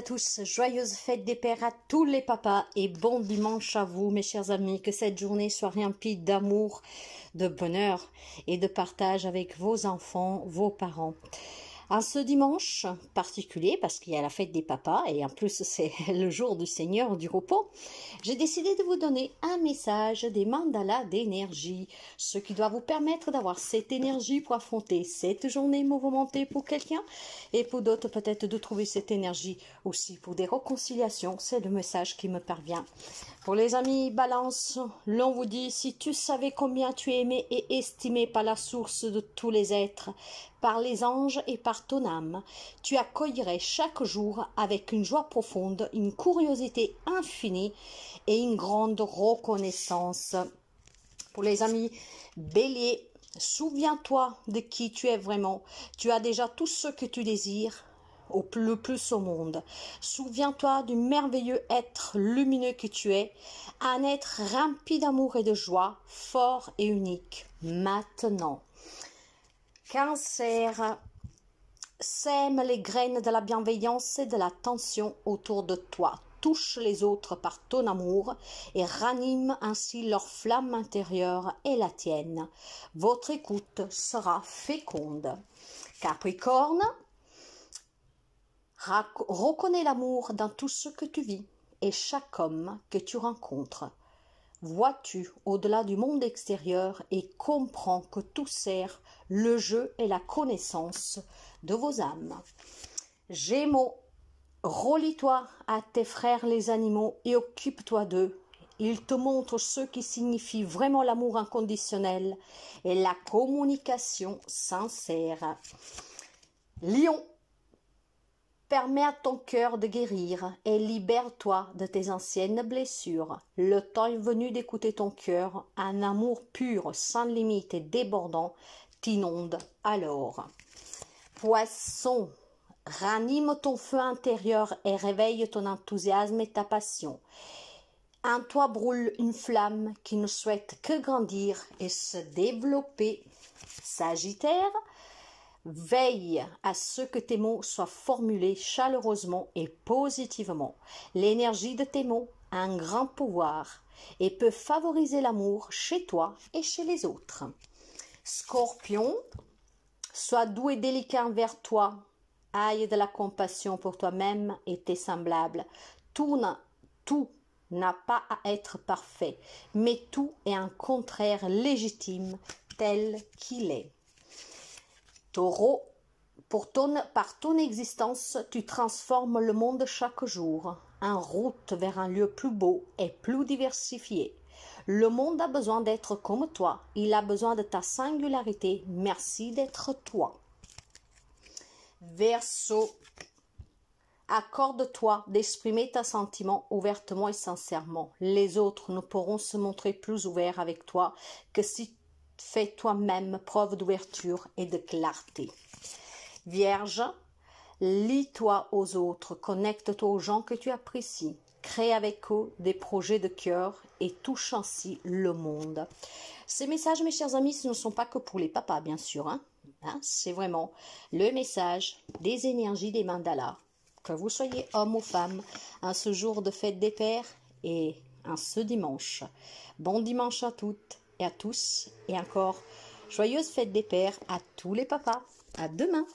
à tous, joyeuse fête des pères à tous les papas et bon dimanche à vous mes chers amis, que cette journée soit remplie d'amour, de bonheur et de partage avec vos enfants, vos parents ce dimanche particulier, parce qu'il y a la fête des papas et en plus c'est le jour du Seigneur du repos, j'ai décidé de vous donner un message des mandalas d'énergie, ce qui doit vous permettre d'avoir cette énergie pour affronter cette journée mouvementée pour quelqu'un et pour d'autres peut-être de trouver cette énergie aussi pour des réconciliations. C'est le message qui me parvient. Pour les amis balance, l'on vous dit, si tu savais combien tu es aimé et estimé par la source de tous les êtres, par les anges et par ton âme, tu accueillerais chaque jour avec une joie profonde, une curiosité infinie et une grande reconnaissance. Pour les amis bélier, souviens-toi de qui tu es vraiment. Tu as déjà tout ce que tu désires au plus au monde. Souviens-toi du merveilleux être lumineux que tu es, un être rempli d'amour et de joie, fort et unique. Maintenant, cancer sème les graines de la bienveillance et de l'attention autour de toi touche les autres par ton amour et ranime ainsi leur flamme intérieure et la tienne. Votre écoute sera féconde. Capricorne, reconnais l'amour dans tout ce que tu vis et chaque homme que tu rencontres. Vois-tu au-delà du monde extérieur et comprends que tout sert le jeu et la connaissance de vos âmes. Gémeaux, relis toi à tes frères les animaux et occupe-toi d'eux. Ils te montrent ce qui signifie vraiment l'amour inconditionnel et la communication sincère. Lion, Permets à ton cœur de guérir et libère-toi de tes anciennes blessures. Le temps est venu d'écouter ton cœur, un amour pur, sans limite et débordant t'inonde alors. Poisson, ranime ton feu intérieur et réveille ton enthousiasme et ta passion. En toi brûle une flamme qui ne souhaite que grandir et se développer. Sagittaire, Veille à ce que tes mots soient formulés chaleureusement et positivement. L'énergie de tes mots a un grand pouvoir et peut favoriser l'amour chez toi et chez les autres. Scorpion, sois doux et délicat envers toi. Aille de la compassion pour toi-même et tes semblables. Tout n'a pas à être parfait, mais tout est un contraire légitime tel qu'il est. Taureau, pour ton, par ton existence, tu transformes le monde chaque jour en route vers un lieu plus beau et plus diversifié. Le monde a besoin d'être comme toi, il a besoin de ta singularité. Merci d'être toi. verso accorde-toi d'exprimer tes sentiment ouvertement et sincèrement. Les autres ne pourront se montrer plus ouverts avec toi que si fais toi-même preuve d'ouverture et de clarté. Vierge, lis-toi aux autres, connecte-toi aux gens que tu apprécies, crée avec eux des projets de cœur et touche ainsi le monde. Ces messages, mes chers amis, ce ne sont pas que pour les papas, bien sûr. Hein. Hein, c'est vraiment le message des énergies des mandalas. Que vous soyez homme ou femme, un ce jour de fête des pères et un ce dimanche. Bon dimanche à toutes et à tous. Et encore, joyeuse fête des pères à tous les papas. À demain!